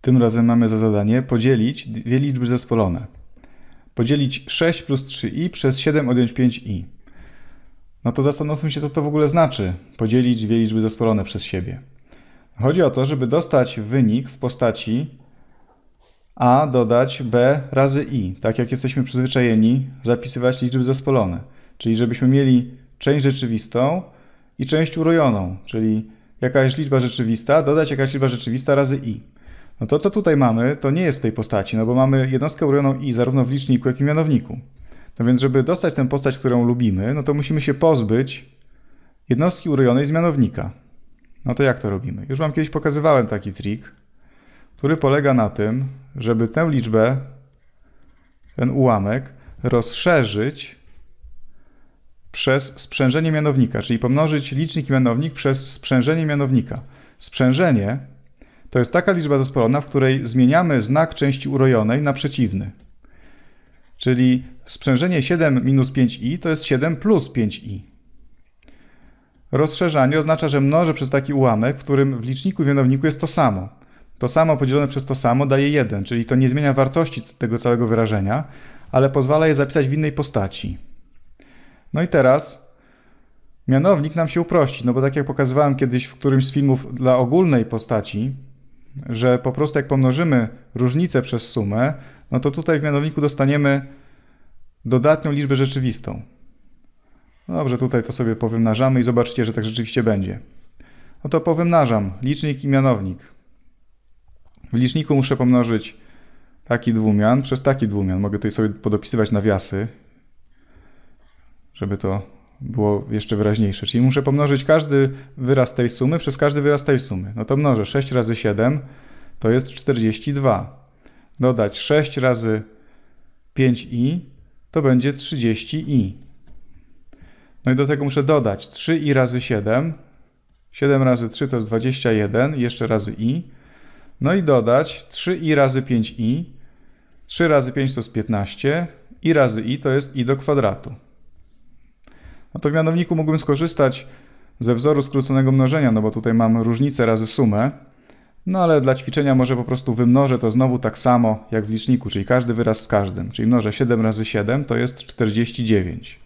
Tym razem mamy za zadanie podzielić dwie liczby zespolone. Podzielić 6 plus 3i przez 7 odjąć 5i. No to zastanówmy się, co to w ogóle znaczy podzielić dwie liczby zespolone przez siebie. Chodzi o to, żeby dostać wynik w postaci a dodać b razy i, tak jak jesteśmy przyzwyczajeni zapisywać liczby zespolone. Czyli żebyśmy mieli część rzeczywistą i część urojoną, czyli jakaś liczba rzeczywista dodać jakaś liczba rzeczywista razy i. No to, co tutaj mamy, to nie jest w tej postaci, no bo mamy jednostkę urojoną i zarówno w liczniku, jak i mianowniku. No więc, żeby dostać tę postać, którą lubimy, no to musimy się pozbyć jednostki urojonej z mianownika. No to jak to robimy? Już Wam kiedyś pokazywałem taki trik, który polega na tym, żeby tę liczbę, ten ułamek, rozszerzyć przez sprzężenie mianownika, czyli pomnożyć licznik i mianownik przez sprzężenie mianownika. Sprzężenie to jest taka liczba zespolona, w której zmieniamy znak części urojonej na przeciwny. Czyli sprzężenie 7 minus 5i to jest 7 plus 5i. Rozszerzanie oznacza, że mnożę przez taki ułamek, w którym w liczniku i mianowniku jest to samo. To samo podzielone przez to samo daje 1, czyli to nie zmienia wartości tego całego wyrażenia, ale pozwala je zapisać w innej postaci. No i teraz mianownik nam się uprości, no bo tak jak pokazywałem kiedyś w którymś z filmów dla ogólnej postaci, że po prostu jak pomnożymy różnicę przez sumę, no to tutaj w mianowniku dostaniemy dodatnią liczbę rzeczywistą. No dobrze, tutaj to sobie powymnażamy i zobaczycie, że tak rzeczywiście będzie. No to powymnażam licznik i mianownik. W liczniku muszę pomnożyć taki dwumian przez taki dwumian. Mogę tutaj sobie podopisywać nawiasy, żeby to było jeszcze wyraźniejsze. Czyli muszę pomnożyć każdy wyraz tej sumy przez każdy wyraz tej sumy. No to mnożę 6 razy 7 to jest 42. Dodać 6 razy 5i to będzie 30i. No i do tego muszę dodać 3i razy 7. 7 razy 3 to jest 21, jeszcze razy i. No i dodać 3i razy 5i. 3 razy 5 to jest 15, i razy i to jest i do kwadratu no to w mianowniku mógłbym skorzystać ze wzoru skróconego mnożenia, no bo tutaj mam różnicę razy sumę, no ale dla ćwiczenia może po prostu wymnożę to znowu tak samo jak w liczniku, czyli każdy wyraz z każdym, czyli mnożę 7 razy 7 to jest 49.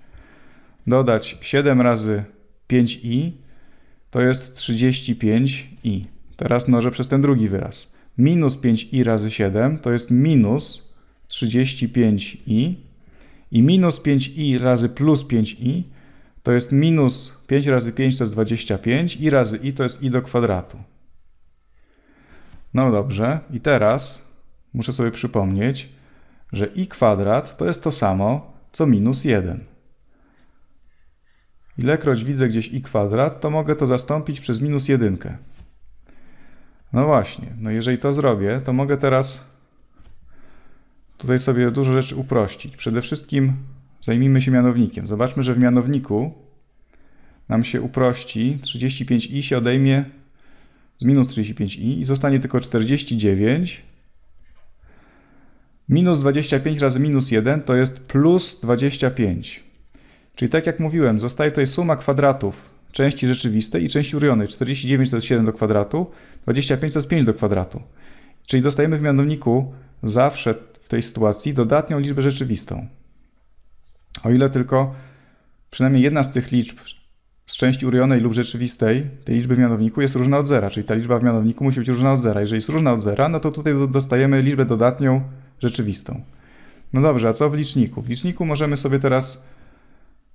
Dodać 7 razy 5i to jest 35i. Teraz mnożę przez ten drugi wyraz. Minus 5i razy 7 to jest minus 35i i minus 5i razy plus 5i to jest minus 5 razy 5 to jest 25 i razy i to jest i do kwadratu. No dobrze, i teraz muszę sobie przypomnieć, że i kwadrat to jest to samo, co minus 1. Ilekroć widzę gdzieś i kwadrat, to mogę to zastąpić przez minus 1. No właśnie, no jeżeli to zrobię, to mogę teraz tutaj sobie dużo rzeczy uprościć. Przede wszystkim Zajmijmy się mianownikiem. Zobaczmy, że w mianowniku nam się uprości. 35i się odejmie z minus 35i i zostanie tylko 49. Minus 25 razy minus 1 to jest plus 25. Czyli tak jak mówiłem, zostaje tutaj suma kwadratów części rzeczywistej i części urojonej. 49 to jest 7 do kwadratu, 25 to jest 5 do kwadratu. Czyli dostajemy w mianowniku zawsze w tej sytuacji dodatnią liczbę rzeczywistą. O ile tylko przynajmniej jedna z tych liczb z części urojonej lub rzeczywistej tej liczby w mianowniku jest różna od zera, czyli ta liczba w mianowniku musi być różna od zera. Jeżeli jest różna od zera, no to tutaj dostajemy liczbę dodatnią rzeczywistą. No dobrze, a co w liczniku? W liczniku możemy sobie teraz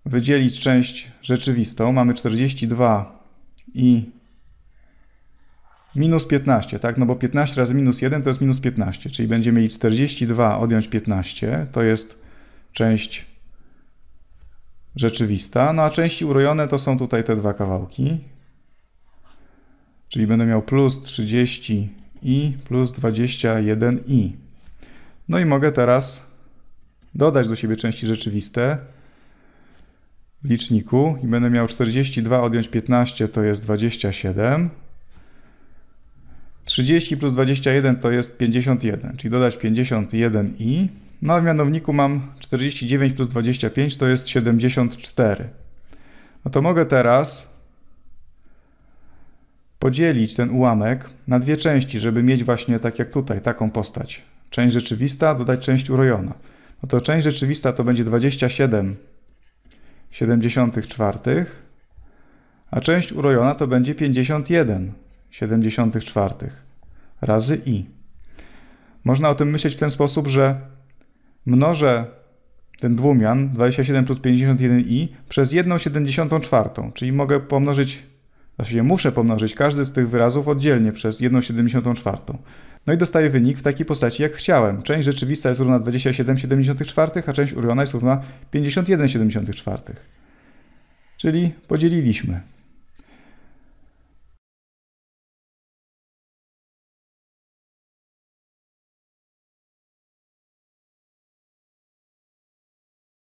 wydzielić część rzeczywistą. Mamy 42 i minus 15, tak? No bo 15 razy minus 1 to jest minus 15, czyli będziemy mieli 42 odjąć 15, to jest część rzeczywista, no a części urojone to są tutaj te dwa kawałki. Czyli będę miał plus 30 i plus 21 i. No i mogę teraz dodać do siebie części rzeczywiste w liczniku i będę miał 42 odjąć 15 to jest 27. 30 plus 21 to jest 51, czyli dodać 51 i na no, mianowniku mam 49 plus 25 to jest 74. No to mogę teraz podzielić ten ułamek na dwie części, żeby mieć właśnie tak jak tutaj, taką postać. Część rzeczywista, dodać część urojona. No to część rzeczywista to będzie 27 74, a część urojona to będzie 51 74 razy i. Można o tym myśleć w ten sposób, że mnożę ten dwumian 27 plus 51i przez 1,74, czyli mogę pomnożyć, właściwie znaczy muszę pomnożyć każdy z tych wyrazów oddzielnie przez 1,74. No i dostaję wynik w takiej postaci jak chciałem. Część rzeczywista jest równa 27,74, a część uriona jest równa 51,74. Czyli podzieliliśmy.